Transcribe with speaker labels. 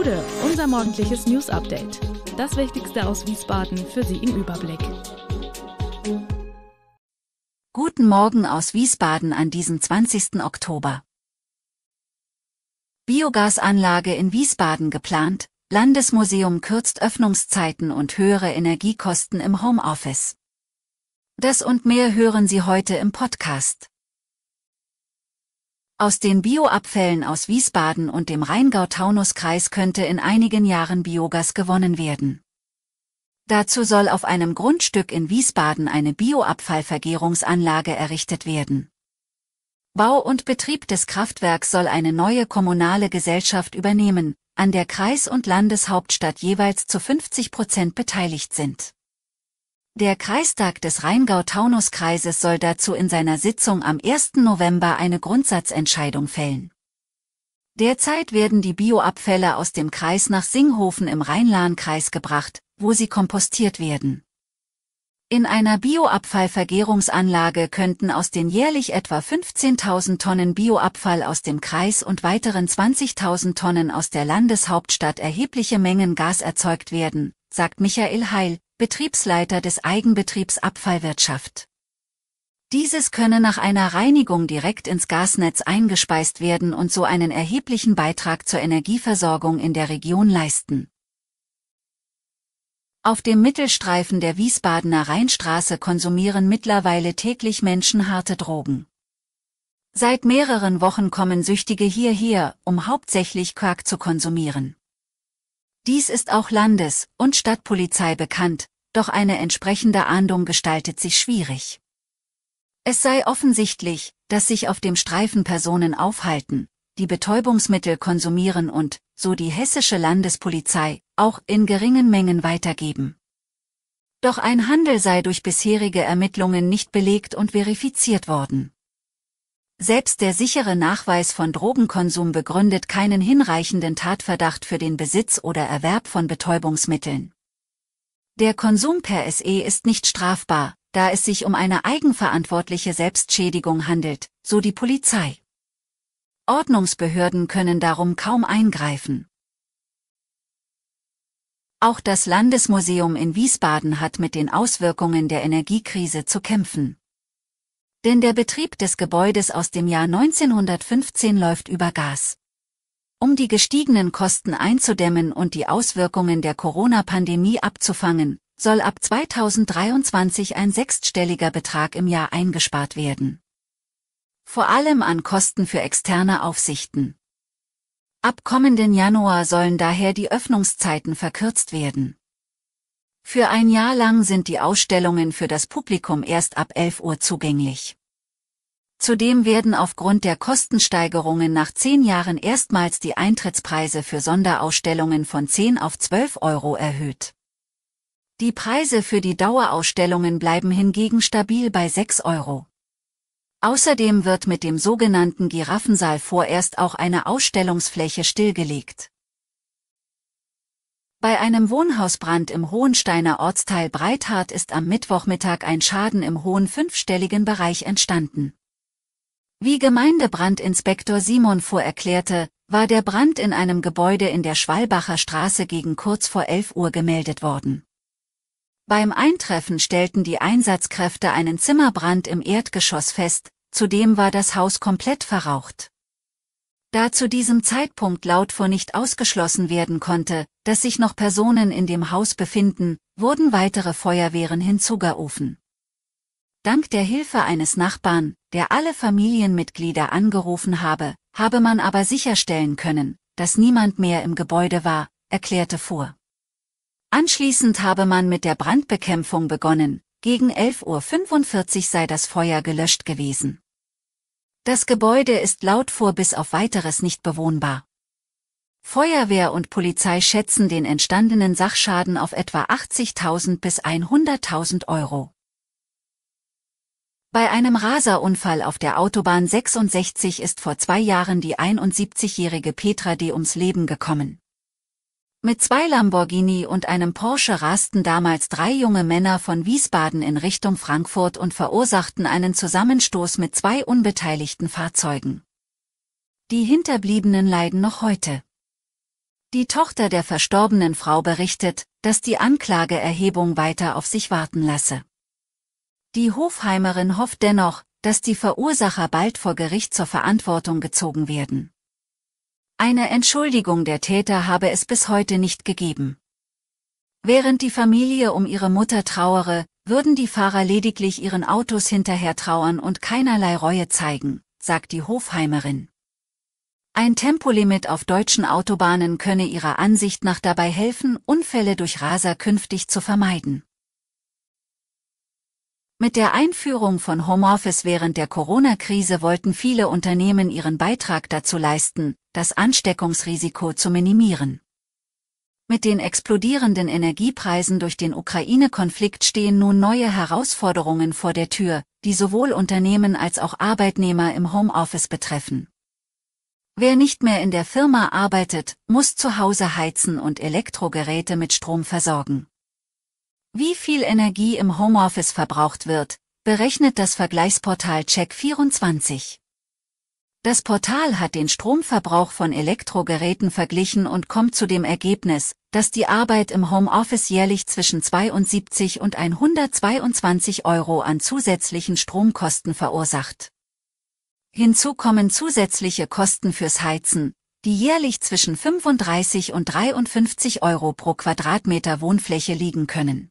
Speaker 1: Gude, unser morgendliches News Update. Das Wichtigste aus Wiesbaden für Sie im Überblick. Guten Morgen aus Wiesbaden an diesem 20. Oktober. Biogasanlage in Wiesbaden geplant, Landesmuseum kürzt Öffnungszeiten und höhere Energiekosten im Homeoffice. Das und mehr hören Sie heute im Podcast. Aus den Bioabfällen aus Wiesbaden und dem Rheingau-Taunus-Kreis könnte in einigen Jahren Biogas gewonnen werden. Dazu soll auf einem Grundstück in Wiesbaden eine Bioabfallvergärungsanlage errichtet werden. Bau und Betrieb des Kraftwerks soll eine neue kommunale Gesellschaft übernehmen, an der Kreis- und Landeshauptstadt jeweils zu 50 Prozent beteiligt sind. Der Kreistag des Rheingau-Taunus-Kreises soll dazu in seiner Sitzung am 1. November eine Grundsatzentscheidung fällen. Derzeit werden die Bioabfälle aus dem Kreis nach Singhofen im rhein kreis gebracht, wo sie kompostiert werden. In einer Bioabfallvergärungsanlage könnten aus den jährlich etwa 15.000 Tonnen Bioabfall aus dem Kreis und weiteren 20.000 Tonnen aus der Landeshauptstadt erhebliche Mengen Gas erzeugt werden, sagt Michael Heil, Betriebsleiter des Eigenbetriebs Abfallwirtschaft. Dieses könne nach einer Reinigung direkt ins Gasnetz eingespeist werden und so einen erheblichen Beitrag zur Energieversorgung in der Region leisten. Auf dem Mittelstreifen der Wiesbadener Rheinstraße konsumieren mittlerweile täglich Menschen harte Drogen. Seit mehreren Wochen kommen Süchtige hierher, um hauptsächlich Quark zu konsumieren. Dies ist auch Landes- und Stadtpolizei bekannt, doch eine entsprechende Ahndung gestaltet sich schwierig. Es sei offensichtlich, dass sich auf dem Streifen Personen aufhalten, die Betäubungsmittel konsumieren und, so die hessische Landespolizei, auch in geringen Mengen weitergeben. Doch ein Handel sei durch bisherige Ermittlungen nicht belegt und verifiziert worden. Selbst der sichere Nachweis von Drogenkonsum begründet keinen hinreichenden Tatverdacht für den Besitz oder Erwerb von Betäubungsmitteln. Der Konsum per SE ist nicht strafbar, da es sich um eine eigenverantwortliche Selbstschädigung handelt, so die Polizei. Ordnungsbehörden können darum kaum eingreifen. Auch das Landesmuseum in Wiesbaden hat mit den Auswirkungen der Energiekrise zu kämpfen denn der Betrieb des Gebäudes aus dem Jahr 1915 läuft über Gas. Um die gestiegenen Kosten einzudämmen und die Auswirkungen der Corona-Pandemie abzufangen, soll ab 2023 ein sechsstelliger Betrag im Jahr eingespart werden. Vor allem an Kosten für externe Aufsichten. Ab kommenden Januar sollen daher die Öffnungszeiten verkürzt werden. Für ein Jahr lang sind die Ausstellungen für das Publikum erst ab 11 Uhr zugänglich. Zudem werden aufgrund der Kostensteigerungen nach zehn Jahren erstmals die Eintrittspreise für Sonderausstellungen von 10 auf 12 Euro erhöht. Die Preise für die Dauerausstellungen bleiben hingegen stabil bei 6 Euro. Außerdem wird mit dem sogenannten Giraffensaal vorerst auch eine Ausstellungsfläche stillgelegt. Bei einem Wohnhausbrand im Hohensteiner Ortsteil Breithardt ist am Mittwochmittag ein Schaden im hohen fünfstelligen Bereich entstanden wie Gemeindebrandinspektor Simon Fuhr erklärte, war der Brand in einem Gebäude in der Schwalbacher Straße gegen kurz vor 11 Uhr gemeldet worden. Beim Eintreffen stellten die Einsatzkräfte einen Zimmerbrand im Erdgeschoss fest, zudem war das Haus komplett verraucht. Da zu diesem Zeitpunkt laut vor nicht ausgeschlossen werden konnte, dass sich noch Personen in dem Haus befinden, wurden weitere Feuerwehren hinzugerufen. Dank der Hilfe eines Nachbarn, der alle Familienmitglieder angerufen habe, habe man aber sicherstellen können, dass niemand mehr im Gebäude war, erklärte vor. Anschließend habe man mit der Brandbekämpfung begonnen, gegen 11.45 Uhr sei das Feuer gelöscht gewesen. Das Gebäude ist laut vor bis auf weiteres nicht bewohnbar. Feuerwehr und Polizei schätzen den entstandenen Sachschaden auf etwa 80.000 bis 100.000 Euro. Bei einem Raserunfall auf der Autobahn 66 ist vor zwei Jahren die 71-jährige Petra D. ums Leben gekommen. Mit zwei Lamborghini und einem Porsche rasten damals drei junge Männer von Wiesbaden in Richtung Frankfurt und verursachten einen Zusammenstoß mit zwei unbeteiligten Fahrzeugen. Die Hinterbliebenen leiden noch heute. Die Tochter der verstorbenen Frau berichtet, dass die Anklageerhebung weiter auf sich warten lasse. Die Hofheimerin hofft dennoch, dass die Verursacher bald vor Gericht zur Verantwortung gezogen werden. Eine Entschuldigung der Täter habe es bis heute nicht gegeben. Während die Familie um ihre Mutter trauere, würden die Fahrer lediglich ihren Autos hinterher trauern und keinerlei Reue zeigen, sagt die Hofheimerin. Ein Tempolimit auf deutschen Autobahnen könne ihrer Ansicht nach dabei helfen, Unfälle durch Raser künftig zu vermeiden. Mit der Einführung von Homeoffice während der Corona-Krise wollten viele Unternehmen ihren Beitrag dazu leisten, das Ansteckungsrisiko zu minimieren. Mit den explodierenden Energiepreisen durch den Ukraine-Konflikt stehen nun neue Herausforderungen vor der Tür, die sowohl Unternehmen als auch Arbeitnehmer im Homeoffice betreffen. Wer nicht mehr in der Firma arbeitet, muss zu Hause heizen und Elektrogeräte mit Strom versorgen. Wie viel Energie im Homeoffice verbraucht wird, berechnet das Vergleichsportal Check24. Das Portal hat den Stromverbrauch von Elektrogeräten verglichen und kommt zu dem Ergebnis, dass die Arbeit im Homeoffice jährlich zwischen 72 und 122 Euro an zusätzlichen Stromkosten verursacht. Hinzu kommen zusätzliche Kosten fürs Heizen, die jährlich zwischen 35 und 53 Euro pro Quadratmeter Wohnfläche liegen können.